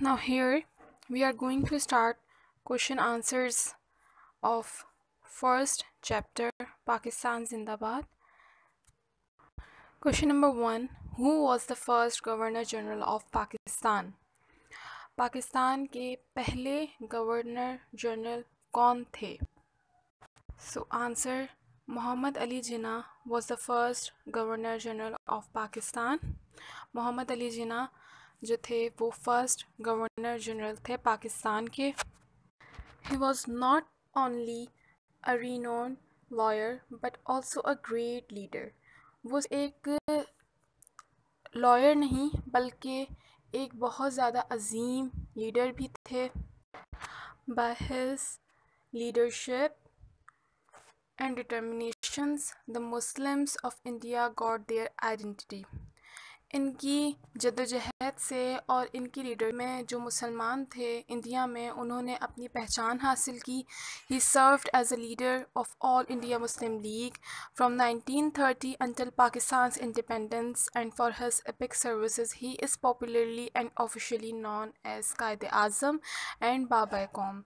now here we are going to start question answers of first chapter Pakistan Zindabad question number 1 who was the first governor general of Pakistan Pakistan के पहले governor general कौन थे so answer Mohammad Ali Jinnah was the first governor general of Pakistan Mohammad Ali Jinnah जो थे वो first governor general थे पाकिस्तान के he was not only a renowned lawyer but also a great leader वो एक लॉयर नहीं बल्कि एक बहुत ज़्यादा अजीम लीडर भी थे by leadership and determination the Muslims of India got their identity इनकी जदोजहद से और इनकी लीडर में जो मुसलमान थे इंडिया में उन्होंने अपनी पहचान हासिल की he served as a leader of All India Muslim League from 1930 until Pakistan independence and for his epic services he is popularly and officially known as Quaid Azam and Baba Qaum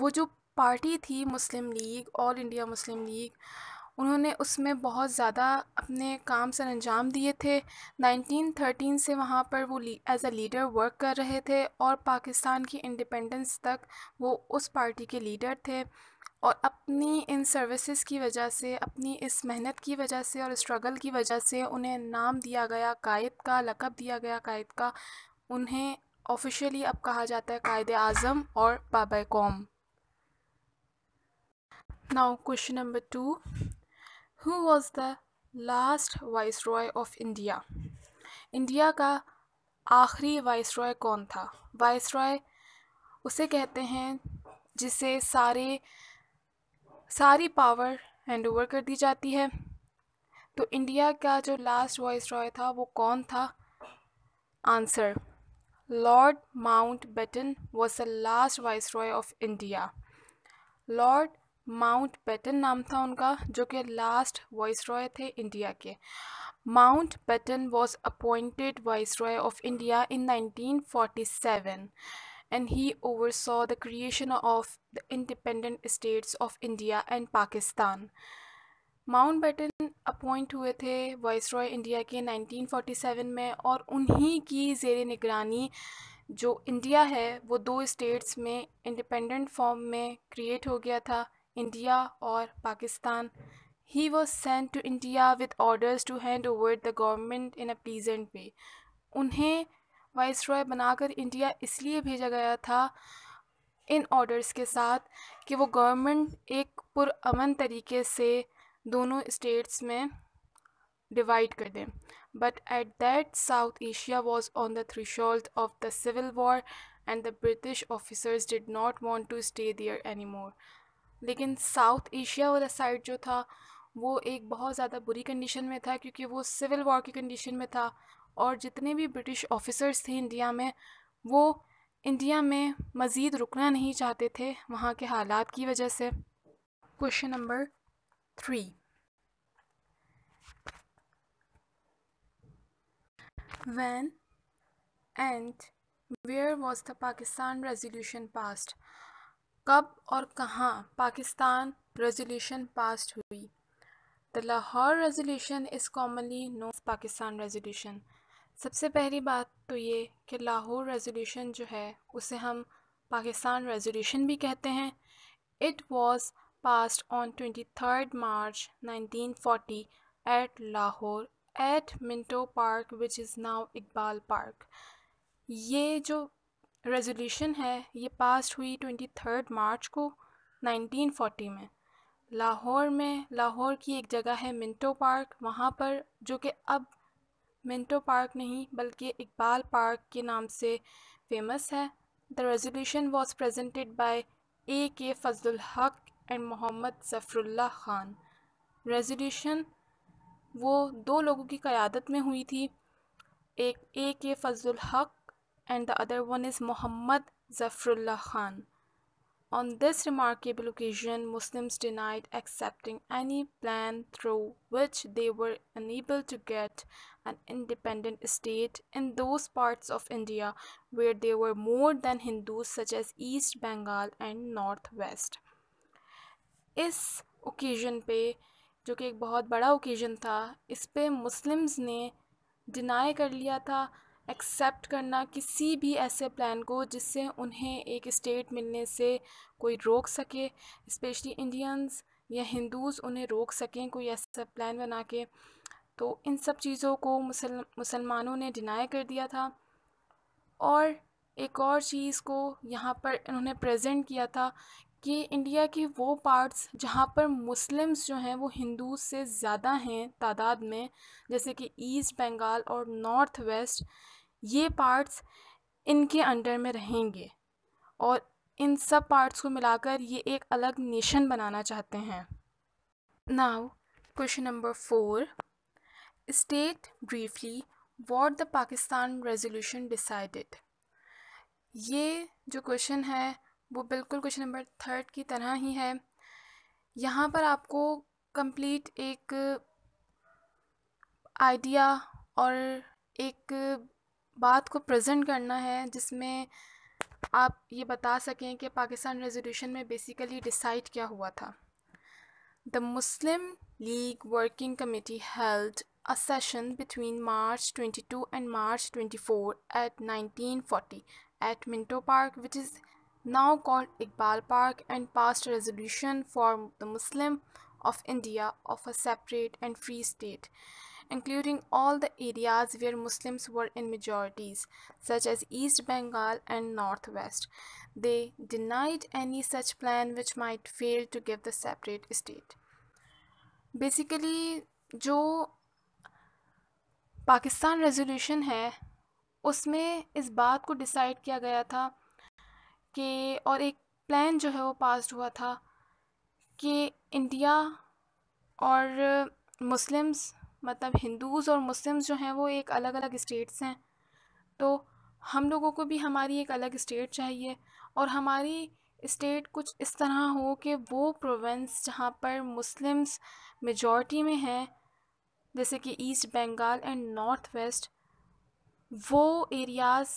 वो जो पार्टी थी Muslim League All India Muslim League उन्होंने उसमें बहुत ज़्यादा अपने काम sir अंजाम दिए थे 1913 से वहाँ पर वो एज़ अ लीडर वर्क कर रहे थे और पाकिस्तान की इंडिपेंडेंस तक वो उस पार्टी के लीडर थे और अपनी इन सर्विसेज की वजह से अपनी इस मेहनत की वजह से और स्ट्रगल की वजह से उन्हें नाम दिया गया कायद का लकब दिया गया कायद का उन्हें ऑफिशियली अब कहा जाता है कायद आज़म और Baba Qaum now question number two who was the last viceroy of India India का आखिरी वाइस रॉय कौन था वाइस रॉय उसे कहते हैं जिसे सारे सारी पावर हैंड ओवर कर दी जाती है तो इंडिया का जो लास्ट वाइस रॉय था वो कौन था answer Lord Mountbatten was the last viceroy of India Lord Mountbatten नाम था उनका जो कि लास्ट वाइस रॉय थे इंडिया के Mountbatten was appointed viceroy of India in 1947 and he oversaw the of the independent states of India and Pakistan Mountbatten appoint हुए थे vice Roy India के 1947 में और उन्हीं की जेर निगरानी जो इंडिया है वो दो स्टेट्स में इंडिपेंडेंट फॉर्म में क्रिएट हो गया था India or Pakistan. He was sent to India with orders to hand over the government in a pleasant way. उन्हें वाइसरॉय बनाकर इंडिया इसलिए भेजा गया था इन ऑर्डर्स के साथ कि वो गवर्नमेंट एक पुरान तरीके से दोनों स्टेट्स में डिवाइड कर दें but at that South Asia was on the threshold of the civil war and the British officers did not want to stay there any more लेकिन साउथ एशिया वाला साइड जो था वो एक बहुत ज़्यादा बुरी कंडीशन में था क्योंकि वो सिविल वॉर की कंडीशन में था और जितने भी ब्रिटिश ऑफिसर्स थे इंडिया में वो इंडिया में मज़ीद रुकना नहीं चाहते थे वहाँ के हालात की वजह से question number three when and where was the Pakistan resolution passed कब और कहाँ पाकिस्तान रेजोल्यूशन पास हुई the Lahore resolution is commonly known Pakistan resolution सबसे पहली बात तो ये कि लाहौर रेजोल्यूशन जो है उसे हम पाकिस्तान रेजोल्यूशन भी कहते हैं it was passed on twenty third March nineteen forty at Lahore at Minto Park which is now Iqbal Park ये जो रेजोल्यूशन है ये पास हुई ट्वेंटी थर्ड मार्च को नाइनटीन फोटी में लाहौर में लाहौर की एक जगह है मिंटो पार्क वहाँ पर जो कि अब मिंटो पार्क नहीं बल्कि इकबाल पार्क के नाम से फेमस है the resolution was presented by A K Fazal Haq and Mohammad Zafarullah Khan resolution वो दो लोगों की क़्यादत में हुई थी एक ए के फजल हक and the other one is Muhammad Zafrullah Khan. On this remarkable occasion, Muslims denied accepting any plan through which they were unable to get an independent state in those parts of India where there were more than Hindus such as East Bengal and Northwest. इस occasion पे जो कि एक बहुत बड़ा occasion था इस पे मुस्लिम्स ने deny कर लिया था एक्सेप्ट करना किसी भी ऐसे प्लान को जिससे उन्हें एक स्टेट मिलने से कोई रोक सके स्पेशली इंडियंस या हिंदूज़ उन्हें रोक सकें कोई ऐसा प्लान बना के तो इन सब चीज़ों को मुसल मुसलमानों ने डिनाई कर दिया था और एक और चीज़ को यहाँ पर इन्होंने प्रेजेंट किया था कि इंडिया के वो पार्ट्स जहाँ पर मुस्लिम्स जो हैं वो हिंदू से ज़्यादा हैं तादाद में जैसे कि ईस्ट बंगाल और नॉर्थ वेस्ट ये पार्ट्स इनके अंडर में रहेंगे और इन सब पार्ट्स को मिलाकर ये एक अलग नेशन बनाना चाहते हैं now question number four state briefly what the Pakistan resolution decided ये जो क्वेश्चन है वो बिल्कुल क्वेश्चन नंबर थर्ड की तरह ही है यहाँ पर आपको कंप्लीट एक आइडिया और एक बात को प्रेजेंट करना है जिसमें आप ये बता सकें कि पाकिस्तान रेजोल्यूशन में बेसिकली डिसाइड क्या हुआ था the Muslim League working committee held a session between March twenty two and March twenty four at nineteen 1940 at Minto Park which is now called Iqbal Park and pass resolution for the Muslim of India of a separate and free state including all the areas where Muslims were in majorities, such as East Bengal and Northwest. They denied any such plan which might fail to give the separate state. Basically, जो Pakistan resolution है उसमें इस बात को decide किया गया था कि और एक प्लान जो है वो पास हुआ था कि इंडिया और मुस्लिम्स मतलब हिंदूज़ और मुस्लिम्स जो हैं वो एक अलग अलग स्टेट्स हैं तो हम लोगों को भी हमारी एक अलग स्टेट चाहिए और हमारी स्टेट कुछ इस तरह हो कि वो प्रोविंस जहाँ पर मुस्लिम्स मेजॉरिटी में हैं जैसे कि East Bengal and North West वो एरियाज़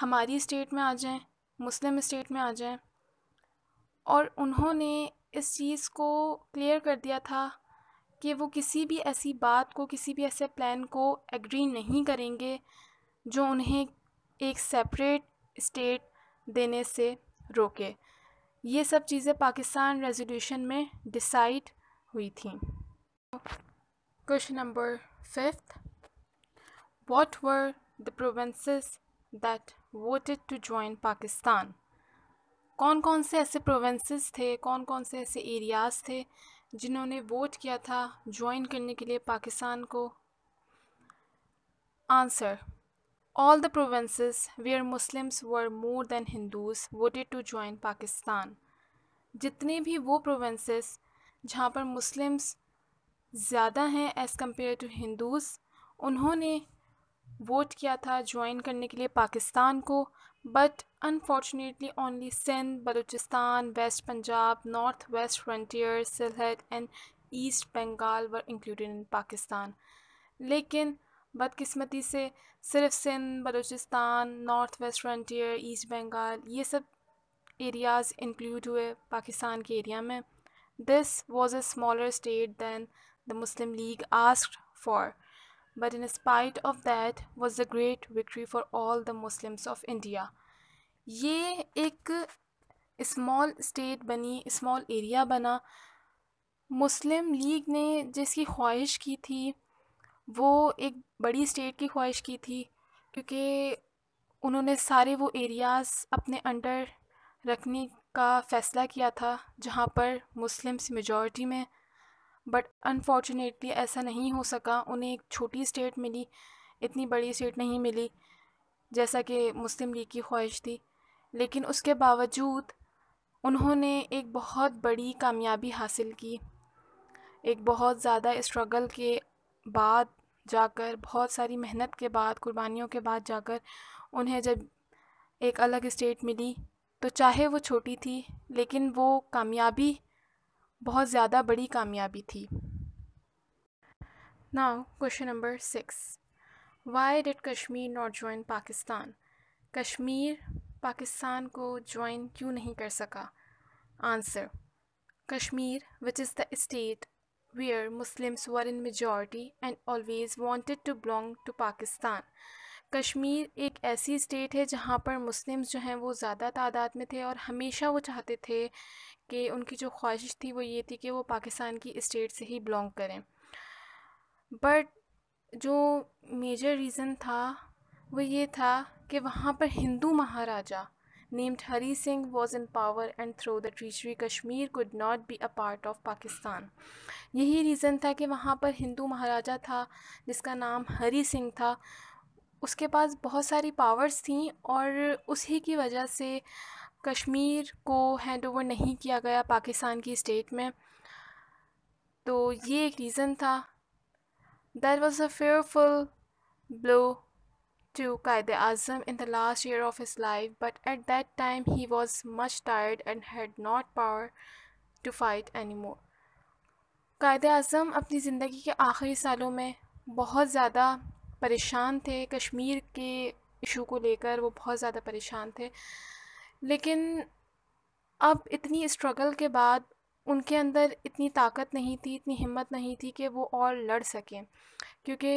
हमारी स्टेट में आ जाएं मुस्लिम स्टेट में आ जाएं और उन्होंने इस चीज़ को क्लियर कर दिया था कि वो किसी भी ऐसी बात को किसी भी ऐसे प्लान को एग्री नहीं करेंगे जो उन्हें एक सेपरेट स्टेट देने से रोके ये सब चीज़ें पाकिस्तान रेजोल्यूशन में डिसाइड हुई थी question number fifth what were the provinces that voted to join Pakistan कौन कौन से ऐसे प्रोविंसेस थे कौन कौन से ऐसे एरियाज़ थे जिन्होंने वोट किया था ज्वाइन करने के लिए पाकिस्तान को answer all the provinces where Muslims were more than Hindus voted to join Pakistan जितने भी वो प्रोवेंसेस जहाँ पर मुस्लिम्स ज़्यादा हैं एज़ कम्पेयर टू हिंदूज़ उन्होंने वोट किया था ज्वाइन करने के लिए पाकिस्तान को but unfortunately only Sindh, Balochistan, West Punjab, Northwest Frontier, Sylhet and East Bengal were included in Pakistan. लेकिन बदकिस्मती से सिर्फ Sindh Balochistan North West Frontier East Bengal ये सब एरियाज़ इंक्लूड हुए पाकिस्तान के एरिया में this was a smaller state than the Muslim League asked but in spite of that was a great victory for all the Muslims of India. ye ek small state bani small area bana muslim league ne jiski khwahish ki thi wo ek badi state ki khwahish ki thi kyunki उन्होंने सारे वो areas अपने under रखने का फ़ैसला किया था जहाँ पर मुस्लिम्स मेजॉरिटी में बट अनफॉर्चुनेटली ऐसा नहीं हो सका उन्हें एक छोटी स्टेट मिली इतनी बड़ी स्टेट नहीं मिली जैसा कि मुस्लिम लीग की ख्वाहिश थी लेकिन उसके बावजूद उन्होंने एक बहुत बड़ी कामयाबी हासिल की एक बहुत ज़्यादा स्ट्रगल के बाद जाकर बहुत सारी मेहनत के बाद कुर्बानियों के बाद जाकर उन्हें जब एक अलग स्टेट मिली तो चाहे वो छोटी थी लेकिन वो कामयाबी बहुत ज़्यादा बड़ी कामयाबी थी now question number six why did Kashmir not join Pakistan Kashmir Pakistan को ज्वाइन क्यों नहीं कर सका answer Kashmir which is the state where Muslims were in majority and always wanted to belong to Pakistan Kashmir एक ऐसी स्टेट है जहाँ पर मुस्लिम्स जो हैं वो ज़्यादा तादाद में थे और हमेशा वो चाहते थे कि उनकी जो ख्वाहिश थी वो ये थी कि वो पाकिस्तान की स्टेट से ही बिलोंग करें बट जो मेजर रीज़न था वो ये था कि वहाँ पर Hindu maharaja named Hari Singh was in power and through the treachery Kashmir could not be a part of Pakistan यही रीज़न था कि वहाँ पर हिंदू महाराजा था जिसका नाम हरी सिंह था उसके पास बहुत सारी पावर्स थी और उसी की वजह से कश्मीर को हैंड ओवर नहीं किया गया पाकिस्तान की स्टेट में तो ये एक रीज़न था that was a fearful blow Quaid Qaeda in the last year of his life but at that time he was much tired and had had power to fight any more Quaid Azam अपनी ज़िंदगी के आखिरी सालों में बहुत ज़्यादा परेशान थे कश्मीर के इशू को लेकर वो बहुत ज़्यादा परेशान थे लेकिन अब इतनी स्ट्रगल के बाद उनके अंदर इतनी ताकत नहीं थी इतनी हिम्मत नहीं थी कि वो और लड़ सकें क्योंकि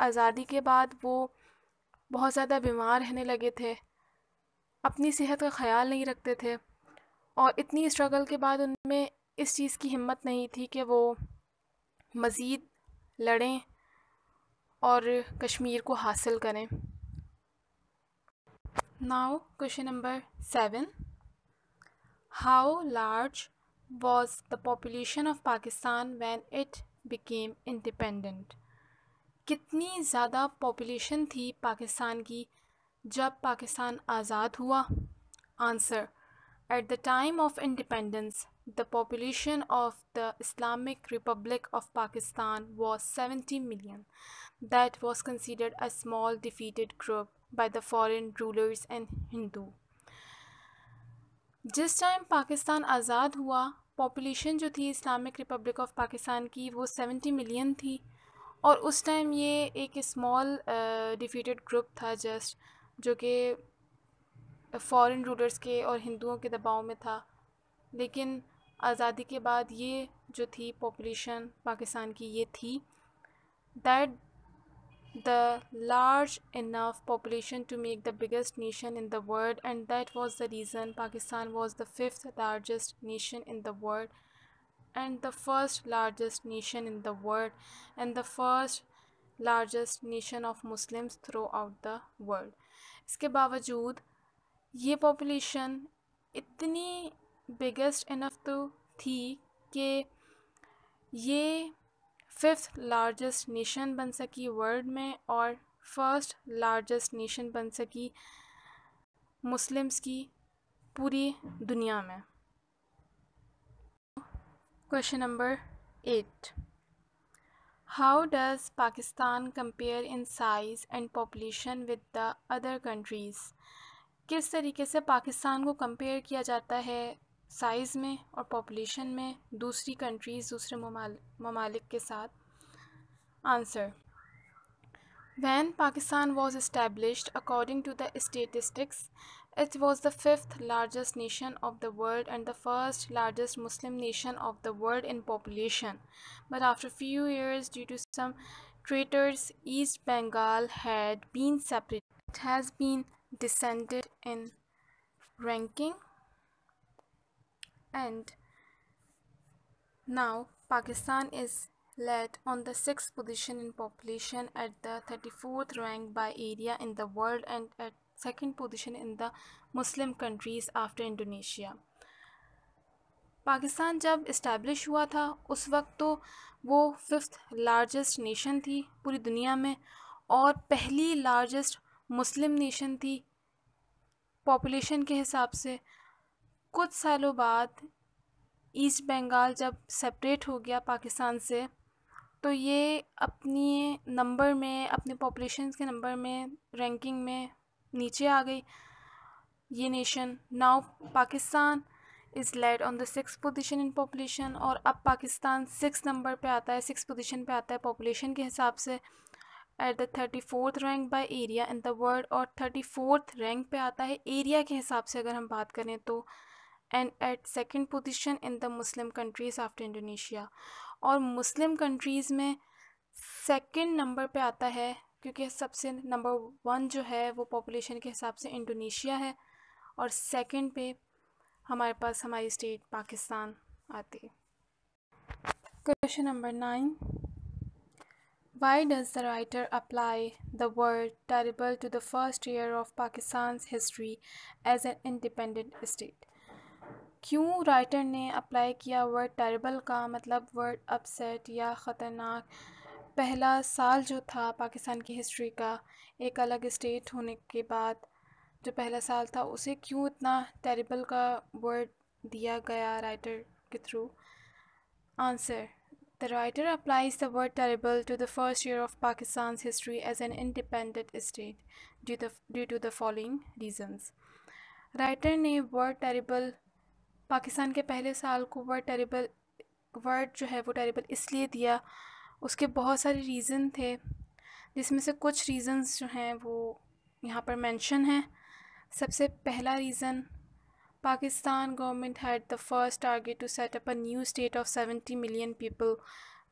आज़ादी के बाद वो बहुत ज़्यादा बीमार रहने लगे थे अपनी सेहत का ख्याल नहीं रखते थे और इतनी स्ट्रगल के बाद उनमें इस चीज़ की हिम्मत नहीं थी कि वो मज़ीद लड़ें और कश्मीर को हासिल करें Now question number 7. How large was the population of Pakistan when it became independent? कितनी ज़्यादा population थी Pakistan की जब Pakistan आज़ाद हुआ Answer: At the time of independence, the population of the Islamic Republic of Pakistan was 70 million. That was considered a small defeated group by the foreign rulers and Hindu. जिस time Pakistan आज़ाद हुआ population जो थी Islamic Republic of Pakistan की वो seventy million थी और उस टाइम ये एक स्मॉल डिफीटेड ग्रुप था जस्ट जो कि फॉरेन रूलर्स के और हिंदुओं के दबाव में था लेकिन आज़ादी के बाद ये जो थी पॉपुलेशन पाकिस्तान की ये थी that the large enough population to make the biggest nation in the world and that was the reason Pakistan was the fifth largest nation in the world and the first largest nation in the world and the first largest nation of Muslims throughout the world. इसके बावजूद ये population इतनी biggest enough तो थी ke ye fifth largest nation बन सकी world में और फर्स्ट लार्जेस्ट नेशन बन सकी मुस्लिम्स की पूरी दुनिया में question number eight how does Pakistan compare in size and population with the other countries किस तरीके से पाकिस्तान को कंपेयर किया जाता है साइज़ में और पॉपुलेशन में दूसरी कंट्रीज़ दूसरे ममालिक के साथ answer when Pakistan was establish according to the statistics it was the fifth largest nation of the world and the first largest Muslim nation of the world in population but after few years due to some traitors East Bengal had been separate has been descended in ranking and now Pakistan is led on the sixth position in population at the 34th rank by area in the world and at second position in the Muslim countries after Indonesia. Pakistan जब establish हुआ था उस वक्त तो वो fifth largest nation थी पूरी दुनिया में और पहली लार्जेस्ट मुस्लिम नेशन थी पॉपुलेशन के हिसाब से कुछ सालों बाद ईस्ट बंगाल जब सेपरेट हो गया पाकिस्तान से तो ये अपनी नंबर में अपने पॉपुलेशन के नंबर में रैंकिंग में नीचे आ गई ये nation now Pakistan is led on the six position in population और अब पाकिस्तान सिक्स नंबर पे आता है सिक्स पोजीशन पे आता है पॉपुलेशन के हिसाब से at the thirty fourth rank by area in the world और थर्टी फोर्थ रैंक पे आता है एरिया के हिसाब से अगर हम बात करें तो and at second position in the Muslim countries after Indonesia और मुस्लिम कंट्रीज में सेकेंड नंबर पर आता है क्योंकि सबसे नंबर वन जो है वो पॉपुलेशन के हिसाब से इंडोनेशिया है और सेकेंड पे हमारे पास हमारी स्टेट पाकिस्तान आती है question number nine why does the writer apply the world terrible to the first year of Pakistan history as an independent state क्यों राइटर ने अप्लाई किया वर्ड टेरेबल का मतलब वर्ड अपसेट या ख़तरनाक पहला साल जो था पाकिस्तान की हिस्ट्री का एक अलग स्टेट होने के बाद जो पहला साल था उसे क्यों इतना टेरेबल का वर्ड दिया गया राइटर के through answer the writer applies the word terrible to the first year of Pakistan history as an independent state due to the following the writer ने वर्ड टेरेबल पाकिस्तान के पहले साल को वर्ड टेरेबल वर्ड जो है वो टेरेबल इसलिए दिया उसके बहुत सारे रीज़न थे जिसमें से कुछ रीज़न्स जो हैं वो यहाँ पर मेंशन हैं सबसे पहला reason government had the first target to set up a new state of seventy million people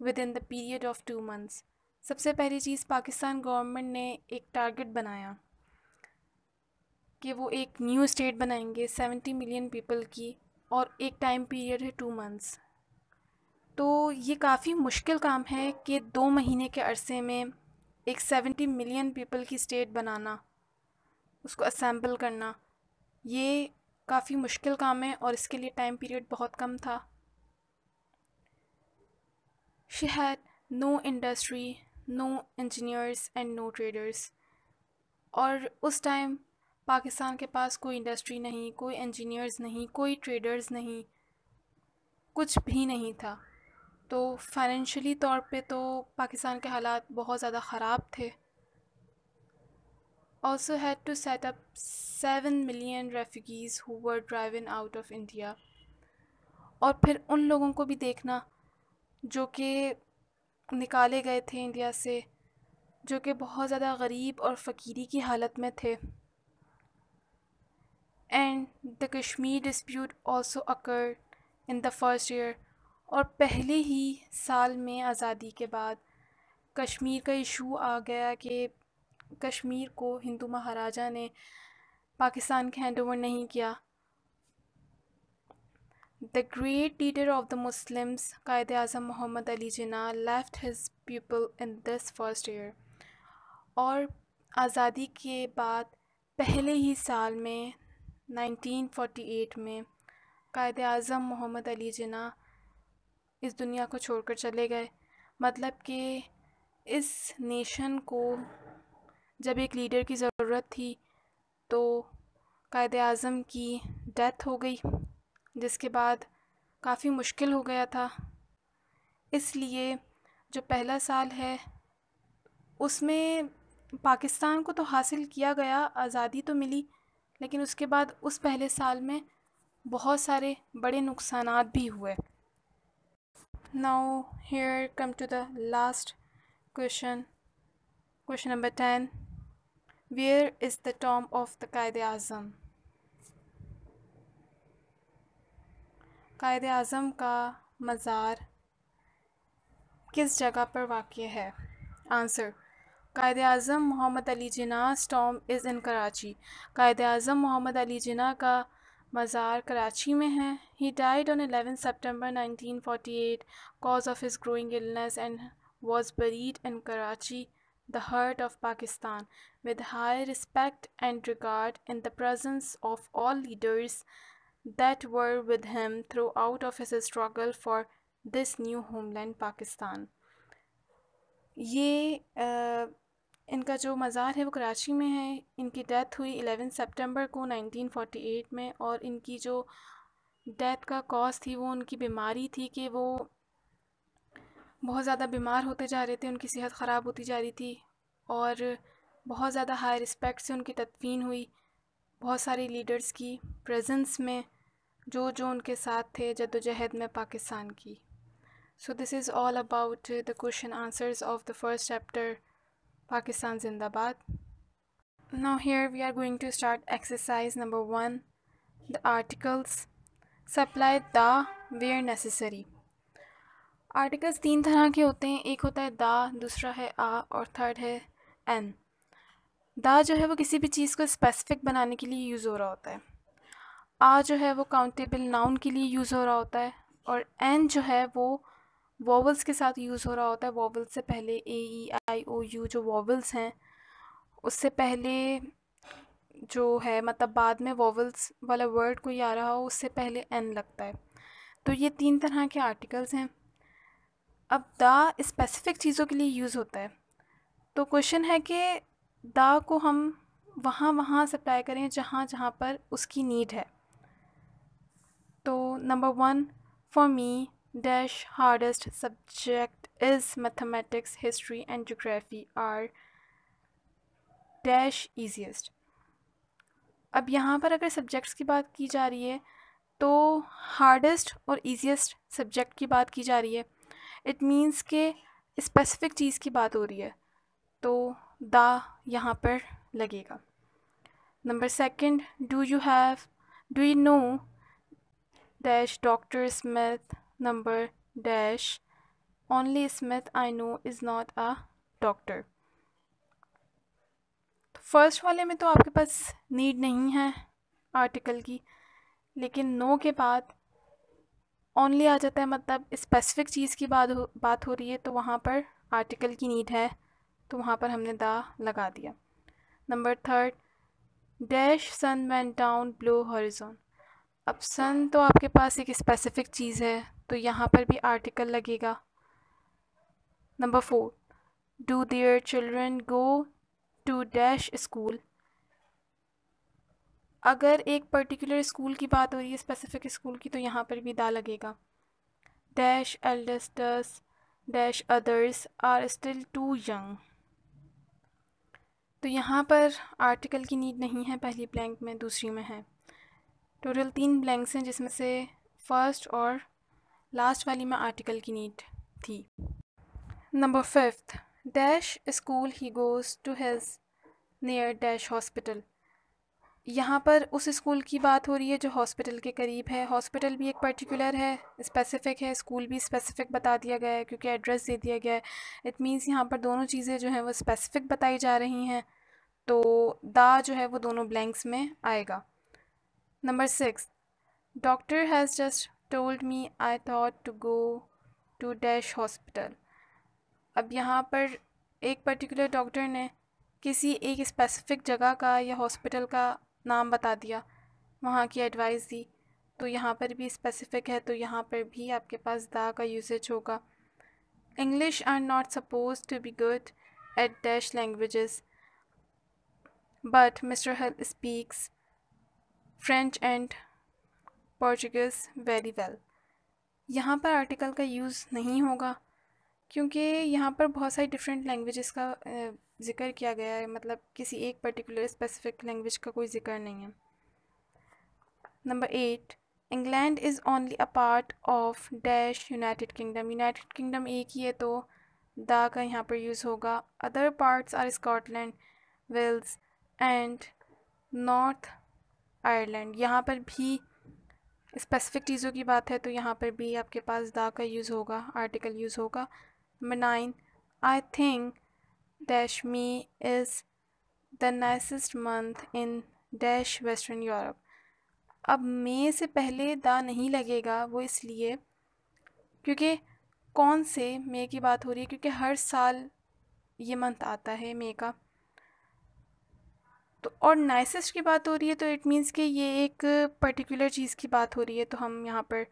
within the period of two months सबसे पहली चीज़ पाकिस्तान गवर्नमेंट ने एक टारगेट बनाया कि वो एक न्यू स्टेट बनाएंगे सेवेंटी मिलियन पीपल की और एक टाइम पीरियड है टू मंथ्स तो ये काफ़ी मुश्किल काम है कि दो महीने के अरसे में एक सेवेंटी मिलियन पीपल की स्टेट बनाना उसको असम्बल करना ये काफ़ी मुश्किल काम है और इसके लिए टाइम पीरियड बहुत कम था she had no industry no engineers and no traders और उस टाइम पाकिस्तान के पास कोई इंडस्ट्री नहीं कोई इंजीनियर्स नहीं कोई ट्रेडर्स नहीं कुछ भी नहीं था तो फाइनेंशली तौर पे तो पाकिस्तान के हालात बहुत ज़्यादा ख़राब थे also had to set up seven million refugees who were driven out of India और फिर उन लोगों को भी देखना जो कि निकाले गए थे इंडिया से जो कि बहुत ज़्यादा गरीब और फ़कीरी की हालत में थे and the Kashmir dispute also occur in the first year और पहले ही साल में आज़ादी के बाद कश्मीर का इशू आ गया कि कश्मीर को हिंदू महाराजा ने पाकिस्तान के हैंड ओवर नहीं किया the great leader of the Muslims Quaid Azam Mohammad Ali Jinnah left his people in this first year और आज़ादी के बाद पहले ही साल में 1948 में कायद अज़म मोहम्मद अली जना इस दुनिया को छोड़कर चले गए मतलब कि इस नेशन को जब एक लीडर की ज़रूरत थी तो कायद अज़म की डेथ हो गई जिसके बाद काफ़ी मुश्किल हो गया था इसलिए जो पहला साल है उसमें पाकिस्तान को तो हासिल किया गया आज़ादी तो मिली लेकिन उसके बाद उस पहले साल में बहुत सारे बड़े नुकसान भी हुए now here come to the last question question number ten where is the tomb of the Quaid Azam Quaid Azam का मज़ार किस जगह पर वाक़ है आंसर कायद अजम मोहम्मद अली जना स्टॉम इज़ इन कराची कायद अजम मोहम्मद अली जना का मज़ार कराची में है he died on eleven September nineteen forty eight cause of his growing illness and was buried in Karachi the heart of Pakistan with high respect and regard in the presence of all leaders that were with him throughout of his struggle for this new homeland Pakistan ये इनका जो मज़ार है वो कराची में है इनकी death हुई एलेवन सितंबर को 1948 में और इनकी जो डेथ का कॉज थी वो उनकी बीमारी थी कि वो बहुत ज़्यादा बीमार होते जा रहे थे उनकी सेहत ख़राब होती जा रही थी और बहुत ज़्यादा हाई रिस्पेक्ट से उनकी तदफीन हुई बहुत सारे लीडर्स की प्रेजेंस में जो जो उनके साथ थे जदोजहद में पाकिस्तान की so this is all about the question answers of the first chapter Pakistan Zindabad. Now here we are going to start exercise number one, the articles. Supply the where necessary. Articles तीन तरह के होते हैं एक होता है दा दूसरा है आ और थर्ड है एन दा जो है वो किसी भी चीज़ को स्पेसिफिक बनाने के लिए यूज़ हो रहा होता है आ जो है वो काउंटेबल नाउन के लिए यूज़ हो रहा होता है और एन जो है वो वॉवल्स के साथ यूज़ हो रहा होता है वॉवल्स से पहले ए ई आई ओ यू जो वॉवल्स हैं उससे पहले जो है मतलब बाद में वॉवल्स वाला वर्ड कोई आ रहा हो उससे पहले एन लगता है तो ये तीन तरह के आर्टिकल्स हैं अब दा स्पेसिफिक चीज़ों के लिए यूज़ होता है तो क्वेश्चन है कि दा को हम वहाँ वहाँ सप्लाई करें जहाँ जहाँ पर उसकी नीड है तो number one for me dash hardest subject is mathematics history and geography are dash easiest अब यहाँ पर अगर सब्जेक्ट्स की बात की जा रही है तो हार्डेस्ट और ईजीएस्ट सब्जेक्ट की बात की जा रही है इट मीन्स के स्पेसिफिक चीज़ की बात हो रही है तो द यहाँ पर लगेगा number second do you have do you know dash doctor Smith number dash only Smith I know is not a doctor first तो वाले में तो आपके पास नीड नहीं है आर्टिकल की लेकिन नो के बाद ओनली आ जाता है मतलब स्पेसिफिक चीज़ की बात हो बात हो रही है तो वहाँ पर आर्टिकल की नीड है तो वहाँ पर हमने दा लगा दिया number third dash sun went down below horizon अब सन तो आपके पास एक स्पेसिफिक चीज़ है तो यहाँ पर भी आर्टिकल लगेगा number four do their children go to dash school अगर एक पर्टिकुलर स्कूल की बात हो रही है स्पेसिफिक स्कूल की तो यहाँ पर भी दा लगेगा dash eldest's dash others are still too young तो यहाँ पर आर्टिकल की नीड नहीं है पहली ब्लैंक में दूसरी में है टोटल तीन ब्लैंक्स हैं जिसमें से फर्स्ट और लास्ट वाली में आर्टिकल की नीड थी number fifth dash school he goes to his near dash hospital यहाँ पर उस स्कूल की बात हो रही है जो हॉस्पिटल के करीब है हॉस्पिटल भी एक पर्टिकुलर है स्पेसिफ़िक है स्कूल भी स्पेसिफ़िक बता दिया गया है क्योंकि एड्रेस दे दिया गया है इट मीन्स यहाँ पर दोनों चीज़ें जो हैं वो स्पेसिफ़िक बताई जा रही हैं तो दा जो है वो दोनों ब्लैंक्स में आएगा number six doctor has just told me I thought to go to dash hospital अब यहाँ पर एक पर्टिकुलर डॉक्टर ने किसी एक स्पेसिफिक जगह का या हॉस्पिटल का नाम बता दिया वहाँ की एडवाइस दी तो यहाँ पर भी स्पेसिफिक है तो यहाँ पर भी आपके पास दा का यूजेज होगा English are not suppose to be good at dash languages but mister Hale speaks French and Portuguese very well यहाँ पर आर्टिकल का यूज़ नहीं होगा क्योंकि यहाँ पर बहुत सारी डिफरेंट लैंग्वेजेस का ज़िक्र किया गया है मतलब किसी एक पर्टिकुलर स्पेसिफिक लैंग्वेज का कोई ज़िक्र नहीं है number eight England is only a part of dash United Kingdom United Kingdom एक ही है तो द का यहाँ पर यूज़ होगा other parts are Scotland Wales and North Ireland यहाँ पर भी स्पेसिफिक चीज़ों की बात है तो यहाँ पर भी आपके पास दा का यूज़ होगा आर्टिकल यूज़ होगा nine I think dash May is the nicest month in dash Western Europe अब मे से पहले दा नहीं लगेगा वो इसलिए क्योंकि कौन से मे की बात हो रही है क्योंकि हर साल ये मंथ आता है मे का तो और नाइसेस्ट की बात हो रही है तो इट मीन्स कि ये एक पर्टिकुलर चीज़ की बात हो रही है तो हम यहाँ पर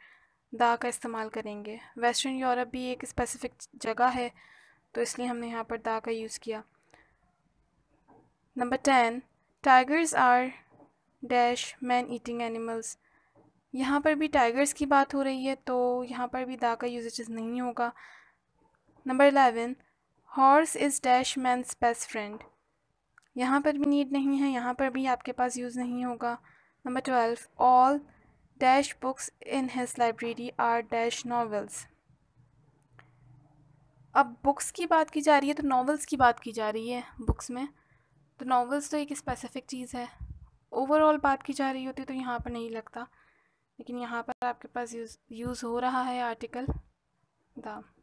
दा का इस्तेमाल करेंगे वेस्टर्न यूरोप भी एक स्पेसिफिक जगह है तो इसलिए हमने यहाँ पर दा का यूज़ किया number ten tigers are dash man eating animals यहाँ पर भी टाइगर्स की बात हो रही है तो यहाँ पर भी दा का यूजेज नहीं होगा number eleven horse is dash man best friend यहाँ पर भी नीड नहीं है यहाँ पर भी आपके पास यूज़ नहीं होगा number twelve all dash books in his library are dash novels अब बुक्स की बात की जा रही है तो नावल्स की बात की जा रही है बुक्स में तो नावल्स तो एक स्पेसिफ़िक चीज़ है ओवरऑल बात की जा रही होती तो यहाँ पर नहीं लगता लेकिन यहाँ पर आपके पास यूज़ यूज़ हो रहा है आर्टिकल द